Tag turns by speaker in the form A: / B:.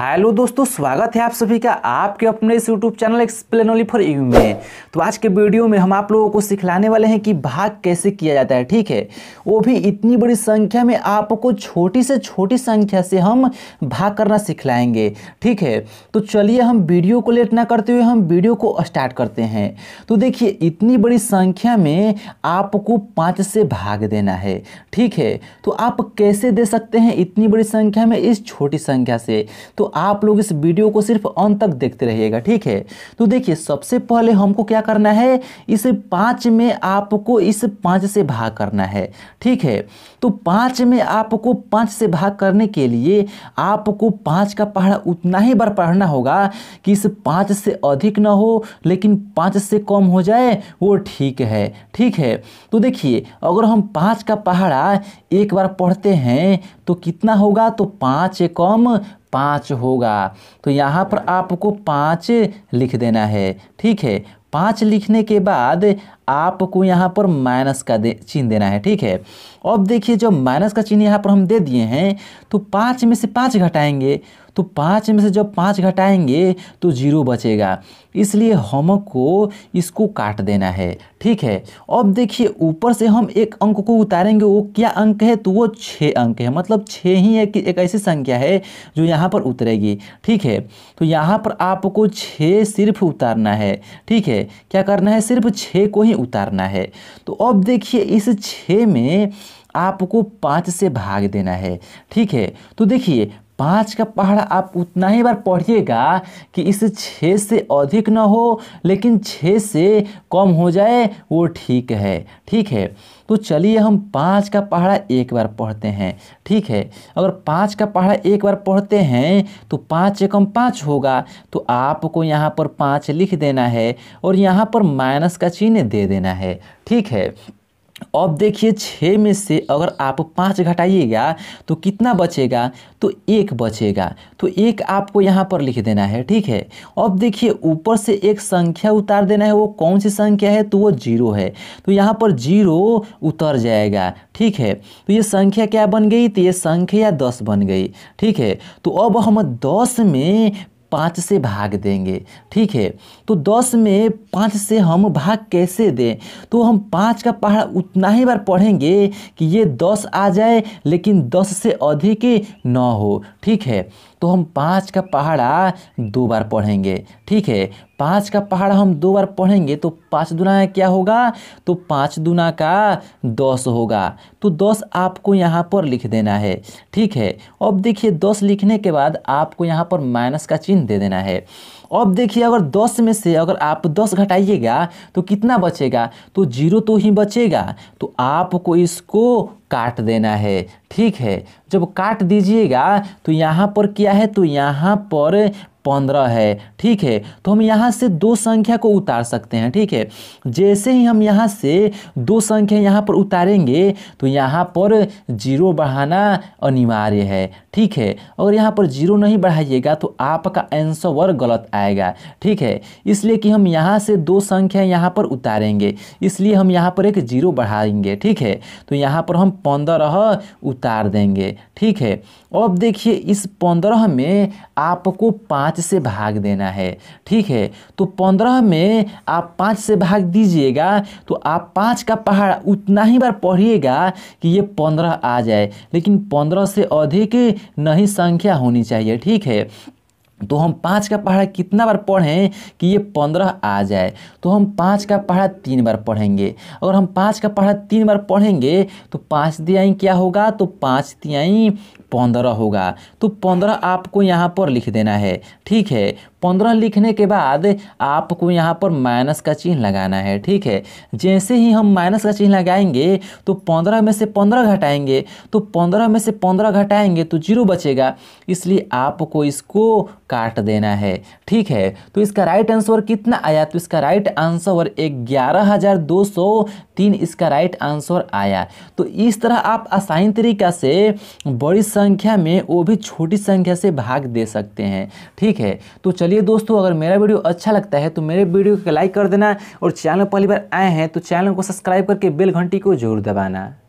A: hello दोस्तों स्वागत है आप सभी का आपके अपने इस YouTube channel explain only for you में तो आज के वीडियो में हम आप लोगों को सिखलाने वाले हैं कि भाग कैसे किया जाता है ठीक है वो भी इतनी बड़ी संख्या में आपको छोटी से छोटी संख्या से हम भाग करना सिखलाएंगे ठीक है तो चलिए हम वीडियो को लेट ना करते हुए हम वीडियो को स्टार्ट करते हैं तो देखिए इतनी बड़ी संख्या में आपको पाँच से भाग देना है ठीक है तो आप कैसे दे सकते हैं इतनी बड़ी संख्या में इस छोटी संख्या से तो आप लोग इस वीडियो को सिर्फ अंत तक देखते रहिएगा ठीक है तो देखिए सबसे पहले हमको क्या करना है इस पाँच में आपको इस पाँच से भाग करना है ठीक है तो पाँच में आपको पाँच से भाग करने के लिए आपको पाँच का पहाड़ा उतना ही बार पढ़ना होगा कि इस पाँच से अधिक ना हो लेकिन पाँच से कम हो जाए वो ठीक है ठीक है तो देखिए अगर हम पाँच का पहाड़ा एक बार पढ़ते हैं तो कितना होगा तो पाँच कम पाँच होगा तो यहाँ पर आपको पाँच लिख देना है ठीक है पाँच लिखने के बाद आपको यहाँ पर माइनस का दे चिन्ह देना है ठीक है अब देखिए जो माइनस का चिन्ह यहाँ पर हम दे दिए हैं तो पाँच में से पाँच घटाएंगे तो पाँच में से जब पाँच घटाएंगे तो जीरो बचेगा इसलिए हमको इसको काट देना है ठीक है अब देखिए ऊपर से हम एक अंक को उतारेंगे वो क्या अंक है तो वो छः अंक है मतलब छः ही एक, एक ऐसी संख्या है जो यहाँ पर उतरेगी ठीक है तो यहाँ पर आपको छः सिर्फ उतारना है ठीक है है क्या करना है सिर्फ छः को ही उतारना है तो अब देखिए इस छः में आपको पाँच से भाग देना है ठीक है तो देखिए पाँच का पहाड़ आप उतना ही बार पढ़िएगा कि इस छः से अधिक ना हो लेकिन छः से कम हो जाए वो ठीक है ठीक है तो चलिए हम पाँच का पहाड़ा एक बार पढ़ते हैं ठीक है अगर पाँच का पहाड़ा एक बार पढ़ते हैं तो पाँच एकम पाँच होगा तो आपको यहाँ पर पाँच लिख देना है और यहाँ पर माइनस का चिन्ह दे देना है ठीक है अब देखिए छः में से अगर आप पाँच घटाइएगा तो कितना बचेगा तो एक बचेगा तो एक आपको यहाँ पर लिख देना है ठीक है अब देखिए ऊपर से एक संख्या उतार देना है वो कौन सी संख्या है तो वो जीरो है तो यहाँ पर जीरो उतर जाएगा ठीक है तो ये संख्या क्या बन गई तो ये संख्या दस बन गई ठीक है तो अब हम दस में पाँच से भाग देंगे ठीक है तो दस में पाँच से हम भाग कैसे दें तो हम पाँच का पहाड़ उतना ही बार पढ़ेंगे कि ये दस आ जाए लेकिन दस से अधिक न हो ठीक है तो हम पाँच का पहाड़ा दो बार पढ़ेंगे ठीक है पाँच का पहाड़ा हम दो बार पढ़ेंगे तो पाँच दुना क्या होगा तो पाँच दुना का दस होगा तो दस आपको यहाँ पर लिख देना है ठीक है अब देखिए दस लिखने के बाद आपको यहाँ पर माइनस का चिन्ह दे देना है अब देखिए अगर दस में से अगर आप दस घटाइएगा तो कितना बचेगा तो जीरो तो ही बचेगा तो आपको इसको काट देना है ठीक है जब काट दीजिएगा तो यहाँ पर क्या है तो यहाँ पर पंद्रह है ठीक है तो हम यहाँ से दो संख्या को उतार सकते हैं ठीक है जैसे ही हम यहाँ से दो संख्या यहाँ पर उतारेंगे तो यहाँ पर जीरो बढ़ाना अनिवार्य है ठीक है और यहाँ पर जीरो नहीं बढ़ाइएगा तो आपका आंसर गलत आएगा ठीक है इसलिए कि हम यहाँ से दो संख्या यहाँ पर उतारेंगे इसलिए हम यहाँ पर एक जीरो बढ़ाएंगे ठीक है तो यहाँ पर हम पंद्रह उतार देंगे ठीक है अब देखिए इस पंद्रह में आपको पाँच पाँच से भाग देना है ठीक है तो पंद्रह में आप पाँच से भाग दीजिएगा तो आप पाँच का पहाड़ उतना ही बार पढ़िएगा कि ये पंद्रह आ जाए लेकिन पंद्रह से अधिक नहीं संख्या होनी चाहिए ठीक है तो हम पाँच का पहाड़ा कितना बार पढ़ें कि ये पंद्रह आ जाए तो हम पाँच का पहाड़ा तीन बार पढ़ेंगे अगर हम पाँच का पहाड़ा तीन बार पढ़ेंगे तो पाँच दियाई क्या होगा तो पाँच दियाई पंद्रह होगा तो पंद्रह आपको यहाँ पर लिख देना है ठीक है पंद्रह लिखने के बाद आपको यहाँ पर माइनस का चिन्ह लगाना है ठीक है जैसे ही हम माइनस का चिन्ह लगाएंगे तो पंद्रह में से पंद्रह घटाएंगे तो पंद्रह में से पंद्रह घटाएंगे तो जीरो बचेगा इसलिए आपको इसको काट देना है ठीक है तो इसका राइट आंसर कितना आया तो इसका राइट आंसर ग्यारह हज़ार दो सौ तीन इसका राइट आंसर आया तो इस तरह आप आसान तरीका से बड़ी संख्या में वो भी छोटी संख्या से भाग दे सकते हैं ठीक है तो चलिए चलिए दोस्तों अगर मेरा वीडियो अच्छा लगता है तो मेरे वीडियो को लाइक कर देना और चैनल पहली बार आए हैं तो चैनल को सब्सक्राइब करके बेल घंटी को जरूर दबाना